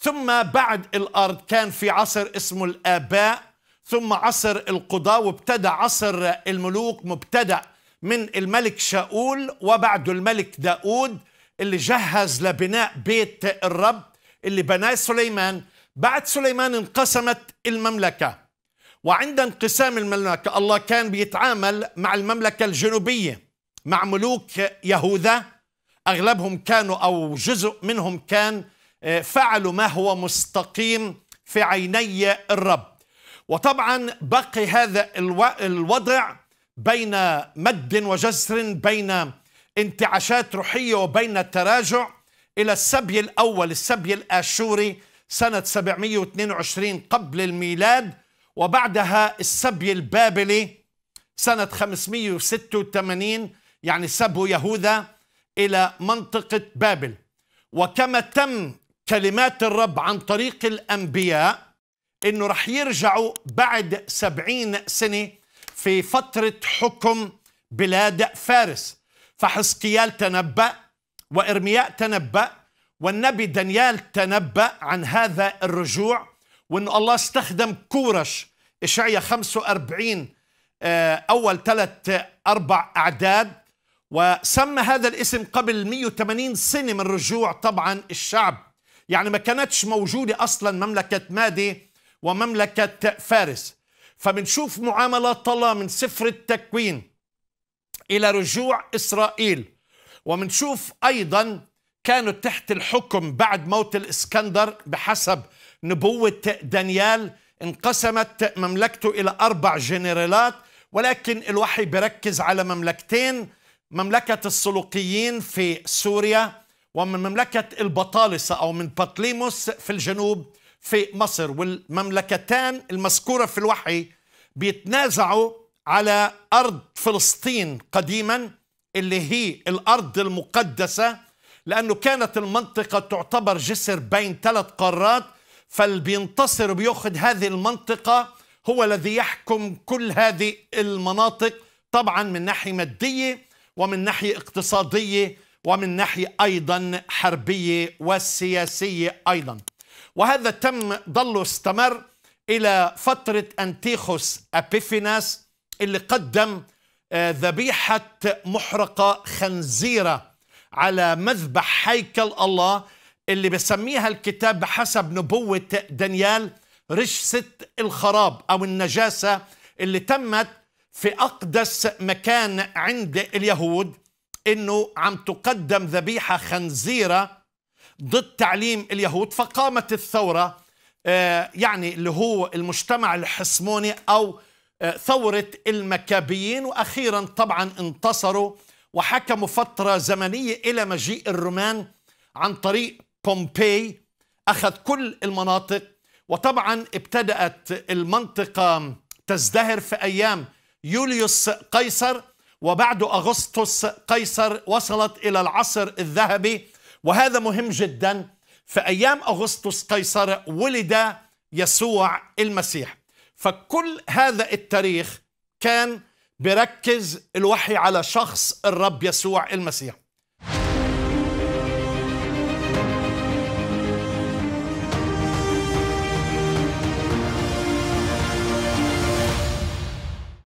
ثم بعد الأرض كان في عصر اسمه الآباء ثم عصر القضاة وابتدى عصر الملوك مبتدأ من الملك شاول وبعده الملك داود اللي جهز لبناء بيت الرب اللي بناه سليمان بعد سليمان انقسمت المملكة وعند انقسام المملكة الله كان بيتعامل مع المملكة الجنوبية مع ملوك يهوذا أغلبهم كانوا أو جزء منهم كان آه، فعلوا ما هو مستقيم في عيني الرب وطبعا بقي هذا الوضع بين مد وجزر بين انتعاشات روحية وبين التراجع إلى السبي الأول السبي الآشوري سنة 722 قبل الميلاد وبعدها السبي البابلي سنة 586 يعني سبوا يهوذا إلى منطقة بابل وكما تم كلمات الرب عن طريق الأنبياء إنه رح يرجعوا بعد سبعين سنة في فترة حكم بلاد فارس فحسقيال تنبأ وإرمياء تنبأ والنبي دانيال تنبأ عن هذا الرجوع وأن الله استخدم كورش إشعيا 45 آه، أول ثلاث أربع أعداد وسمى هذا الاسم قبل 180 سنة من رجوع طبعا الشعب يعني ما كانتش موجودة أصلا مملكة مادي ومملكة فارس فبنشوف معاملة طلا من سفر التكوين إلى رجوع إسرائيل ومنشوف أيضا كانوا تحت الحكم بعد موت الإسكندر بحسب نبوة دانيال انقسمت مملكته إلى أربع جنرالات ولكن الوحي بركز على مملكتين مملكة السلوقيين في سوريا ومن مملكة البطالسة أو من بطليموس في الجنوب في مصر والمملكتان المذكورة في الوحي بيتنازعوا على أرض فلسطين قديما اللي هي الأرض المقدسة لأنه كانت المنطقة تعتبر جسر بين ثلاث قارات فالبينتصر بيأخذ هذه المنطقة هو الذي يحكم كل هذه المناطق طبعا من ناحية مادية ومن ناحية اقتصادية ومن ناحية أيضا حربية وسياسية أيضا وهذا تم ظل استمر إلى فترة أنتيخوس أبيفيناس اللي قدم آه، ذبيحة محرقة خنزيرة على مذبح هيكل الله اللي بسميها الكتاب بحسب نبوة دانيال رجسة الخراب أو النجاسة اللي تمت في أقدس مكان عند اليهود انه عم تقدم ذبيحه خنزيره ضد تعليم اليهود فقامت الثوره آه، يعني اللي هو المجتمع الحسموني او آه، ثوره المكابيين واخيرا طبعا انتصروا وحكموا فتره زمنيه الى مجيء الرومان عن طريق بومبي اخذ كل المناطق وطبعا ابتدات المنطقه تزدهر في ايام يوليوس قيصر وبعد أغسطس قيصر وصلت إلى العصر الذهبي وهذا مهم جدا في أيام أغسطس قيصر ولد يسوع المسيح فكل هذا التاريخ كان بركز الوحي على شخص الرب يسوع المسيح